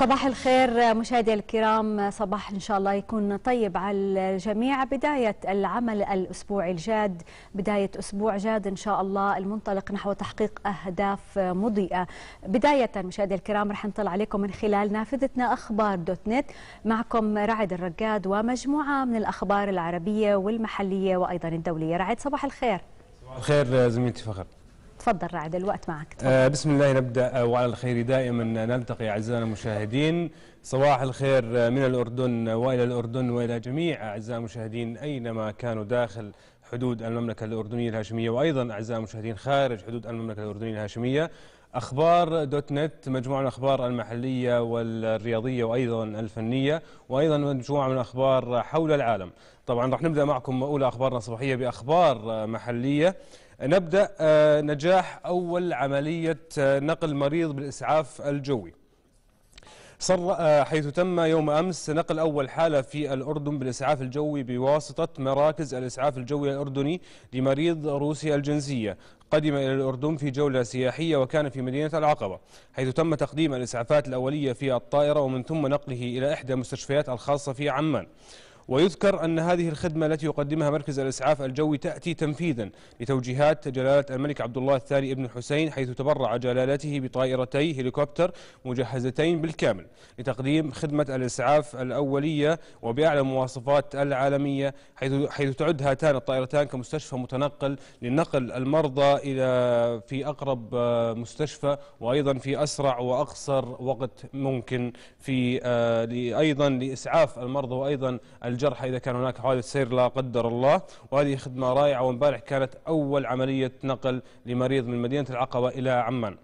صباح الخير مشاهدي الكرام صباح إن شاء الله يكون طيب على الجميع بداية العمل الأسبوعي الجاد بداية أسبوع جاد إن شاء الله المنطلق نحو تحقيق أهداف مضيئة بداية مشاهدي الكرام رح نطلع عليكم من خلال نافذتنا أخبار دوت نت معكم رعد الرقاد ومجموعة من الأخبار العربية والمحلية وأيضا الدولية رعد صباح الخير صباح الخير زميلتي فخر تفضل رعد الوقت معك تفضل. آه بسم الله نبدأ وعلى الخير دائما نلتقي أعزائنا المشاهدين صباح الخير من الأردن وإلى الأردن وإلى جميع أعزائي المشاهدين أينما كانوا داخل حدود المملكة الأردنية الهاشمية وأيضا أعزائي المشاهدين خارج حدود المملكة الأردنية الهاشمية أخبار دوت نت مجموعة من الأخبار المحلية والرياضية وأيضا الفنية وأيضا مجموعة من الأخبار حول العالم طبعا راح نبدأ معكم أولى أخبارنا الصباحية بأخبار محلية نبدأ آه، نجاح أول عملية آه، نقل مريض بالإسعاف الجوي صر آه، حيث تم يوم أمس نقل أول حالة في الأردن بالإسعاف الجوي بواسطة مراكز الإسعاف الجوي الأردني لمريض روسي الجنسية قدم إلى الأردن في جولة سياحية وكان في مدينة العقبة حيث تم تقديم الإسعافات الأولية في الطائرة ومن ثم نقله إلى إحدى مستشفيات الخاصة في عمان ويذكر أن هذه الخدمة التي يقدمها مركز الإسعاف الجوي تأتي تنفيذا لتوجيهات جلالة الملك عبد الله الثاني ابن حسين حيث تبرع جلالته بطائرتي هليكوبتر مجهزتين بالكامل لتقديم خدمة الإسعاف الأولية وبأعلى مواصفات العالمية حيث حيث تعد هاتان الطائرتان كمستشفى متنقل لنقل المرضى إلى في أقرب مستشفى وأيضا في أسرع وأقصر وقت ممكن في آه، أيضا لإسعاف المرضى وأيضا الجرحى إذا كان هناك حوادث سير لا قدر الله وهذه خدمة رائعة وامبارح كانت أول عملية نقل لمريض من مدينة العقبة إلى عمان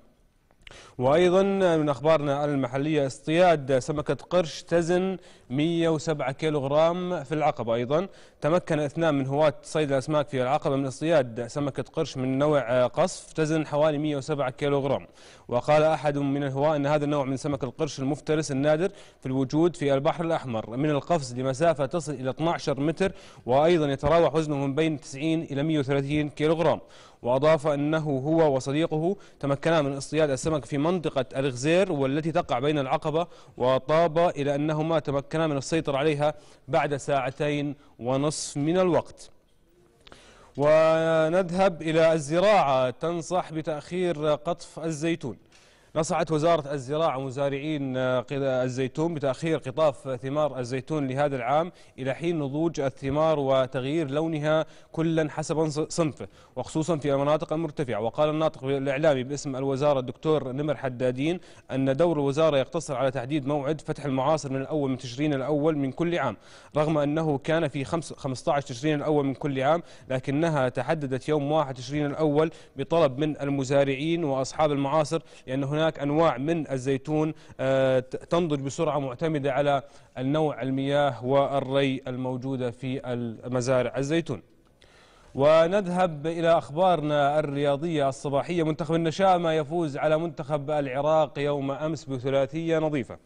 وأيضا من أخبارنا المحلية اصطياد سمكة قرش تزن 107 كيلوغرام في العقبة أيضا تمكن اثنان من هواة صيد الأسماك في العقبة من اصطياد سمكة قرش من نوع آه، قصف تزن حوالي 107 كيلوغرام وقال أحد من الهواة أن هذا النوع من سمك القرش المفترس النادر في الوجود في البحر الأحمر من القفز لمسافة تصل إلى 12 متر وأيضا يتراوح وزنه من بين 90 إلى 130 كيلوغرام وأضاف أنه هو وصديقه تمكنا من اصطياد السمك في منطقة الغزير والتي تقع بين العقبة وطاب إلى أنهما تمكنا من السيطرة عليها بعد ساعتين ونصف من الوقت ونذهب إلى الزراعة تنصح بتأخير قطف الزيتون نصحت وزارة الزراعة مزارعين آه، الزيتون بتأخير قطاف ثمار الزيتون لهذا العام إلى حين نضوج الثمار وتغيير لونها كلا حسب صنفه وخصوصا في المناطق المرتفعة وقال الناطق الإعلامي باسم الوزارة الدكتور نمر حدادين أن دور الوزارة يقتصر على تحديد موعد فتح المعاصر من الأول من تشرين الأول من كل عام رغم أنه كان في 15 تشرين الأول من كل عام لكنها تحددت يوم 1 تشرين الأول بطلب من المزارعين وأصحاب المعاصر لأن هناك هناك أنواع من الزيتون آه، تنضج بسرعة معتمدة على النوع المياه والري الموجودة في مزارع الزيتون ونذهب إلى أخبارنا الرياضية الصباحية منتخب النشامة يفوز على منتخب العراق يوم أمس بثلاثية نظيفة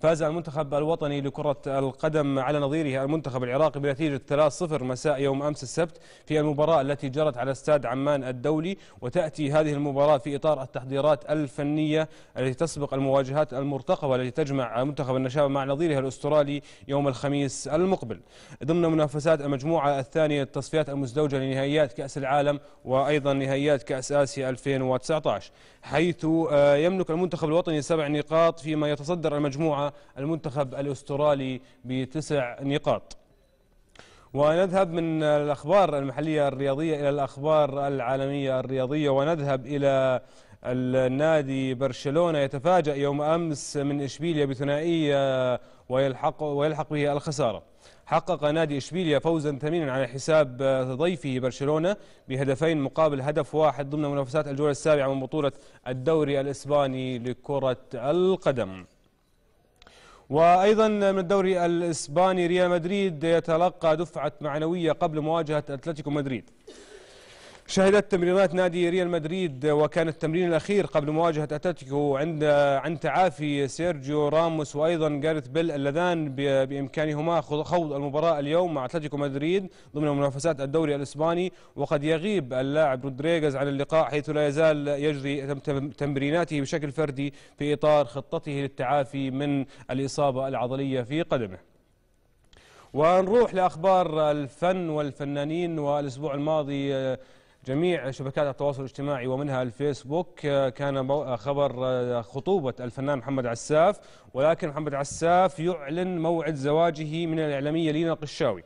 فاز المنتخب الوطني لكرة القدم على نظيره المنتخب العراقي بنتيجة 3-0 مساء يوم أمس السبت في المباراة التي جرت على استاد عمان الدولي وتأتي هذه المباراة في إطار التحضيرات الفنية التي تسبق المواجهات المرتقبة التي تجمع منتخب النشابة مع نظيره الأسترالي يوم الخميس المقبل ضمن منافسات المجموعة الثانية للتصفيات المزدوجة نهائيات كأس العالم وأيضا نهائيات كأس آسيا 2019 حيث آه، يملك المنتخب الوطني سبع نقاط فيما يتصدر المجموعة المنتخب الأسترالي بتسع نقاط ونذهب من الأخبار المحلية الرياضية إلى الأخبار العالمية الرياضية ونذهب إلى النادي برشلونة يتفاجأ يوم أمس من إشبيليا بثنائية ويلحق, ويلحق به الخسارة حقق نادي إشبيليا فوزا ثمينا على حساب ضيفه برشلونة بهدفين مقابل هدف واحد ضمن منافسات الجولة السابعة من بطولة الدوري الإسباني لكرة القدم وأيضا من الدوري الإسباني ريال مدريد يتلقى دفعة معنوية قبل مواجهة أتلتيكو مدريد شهدت تمريرات نادي ريال مدريد وكان التمرين الأخير قبل مواجهة أتلتيكو عند عن تعافي سيرجيو راموس وأيضا جاريث بيل اللذان بإمكانهما خوض المباراة اليوم مع أتلتيكو مدريد ضمن منافسات الدوري الإسباني وقد يغيب اللاعب رودريغز عن اللقاء حيث لا يزال يجري تمريناته بشكل فردي في إطار خطته للتعافي من الإصابة العضلية في قدمه ونروح لأخبار الفن والفنانين والأسبوع الماضي جميع شبكات التواصل الاجتماعي ومنها الفيسبوك آه، كان آه، خبر آه، خطوبة الفنان محمد عساف ولكن محمد عساف يعلن موعد زواجه من الإعلامية لينا القشاوي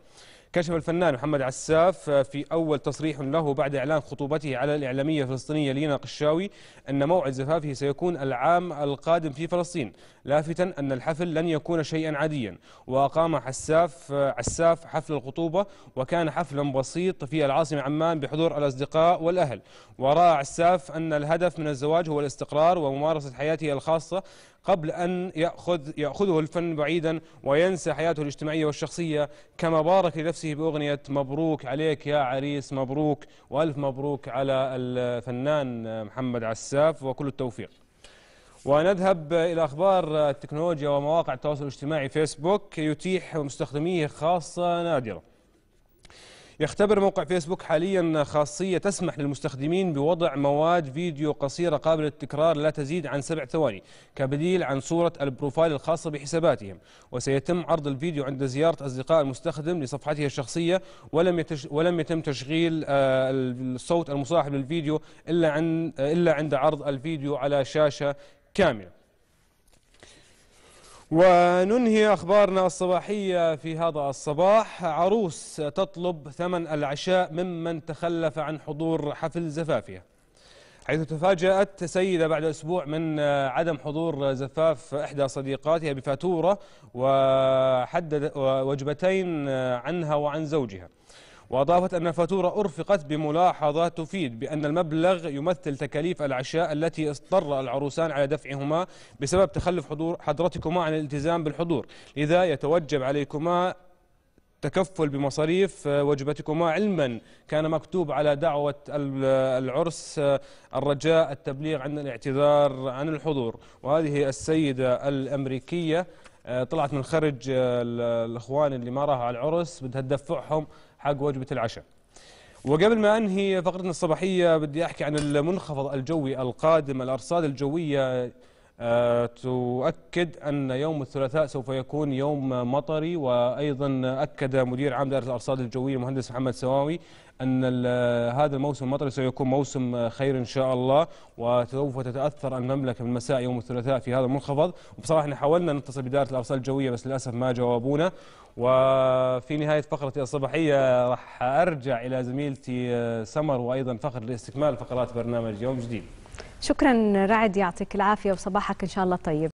كشف الفنان محمد عساف في أول تصريح له بعد إعلان خطوبته على الإعلامية الفلسطينية لينا قشاوي أن موعد زفافه سيكون العام القادم في فلسطين لافتا أن الحفل لن يكون شيئا عاديا وأقام حساف عساف حفل الخطوبة وكان حفلا بسيط في العاصمة عمان بحضور الأصدقاء والأهل ورأى عساف أن الهدف من الزواج هو الاستقرار وممارسة حياته الخاصة قبل أن يأخذ يأخذه الفن بعيدا وينسى حياته الاجتماعية والشخصية كما بارك لنفسه بأغنية مبروك عليك يا عريس مبروك وألف مبروك على الفنان محمد عساف وكل التوفيق ونذهب إلى أخبار التكنولوجيا ومواقع التواصل الاجتماعي فيسبوك يتيح مستخدميه خاصة نادرة يختبر موقع فيسبوك حاليا خاصية تسمح للمستخدمين بوضع مواد فيديو قصيرة قابلة للتكرار لا تزيد عن سبع ثواني كبديل عن صورة البروفايل الخاصة بحساباتهم وسيتم عرض الفيديو عند زيارة أصدقاء المستخدم لصفحته الشخصية ولم يتش ولم يتم تشغيل آه، الصوت المصاحب للفيديو إلا عن إلا عند عرض الفيديو على شاشة كاملة وننهي أخبارنا الصباحية في هذا الصباح عروس تطلب ثمن العشاء ممن تخلف عن حضور حفل زفافها حيث تفاجأت سيدة بعد أسبوع من عدم حضور زفاف إحدى صديقاتها بفاتورة وحدد وجبتين عنها وعن زوجها وأضافت أن الفاتورة أرفقت بملاحظة تفيد بأن المبلغ يمثل تكاليف العشاء التي اضطر العروسان على دفعهما بسبب تخلف حضور حضرتكما عن الالتزام بالحضور لذا يتوجب عليكما تكفل بمصاريف آه، وجبتكما علما كان مكتوب على دعوة العرس آه، الرجاء التبليغ عن الاعتذار عن الحضور وهذه السيدة الأمريكية آه، طلعت من خرج الأخوان اللي ما راحوا على العرس بدها تدفعهم حق وجبة العشاء وقبل ما أنهي فقرتنا الصباحية بدي أحكي عن المنخفض الجوي القادم الأرصاد الجوية آه، تؤكد أن يوم الثلاثاء سوف يكون يوم مطري وأيضا أكد مدير عام دائرة الأرصاد الجوية المهندس محمد سواوي أن هذا الموسم المطري سيكون موسم خير إن شاء الله وسوف تتأثر المملكة من مساء يوم الثلاثاء في هذا المنخفض وبصراحة حاولنا نتصل بدائرة الأرصاد الجوية بس للأسف ما جاوبونا وفي نهاية فقرتي الصباحية راح أرجع إلى زميلتي آه، سمر وأيضا فخر لاستكمال فقرات برنامج يوم جديد شكرا رعد يعطيك العافية وصباحك إن شاء الله طيب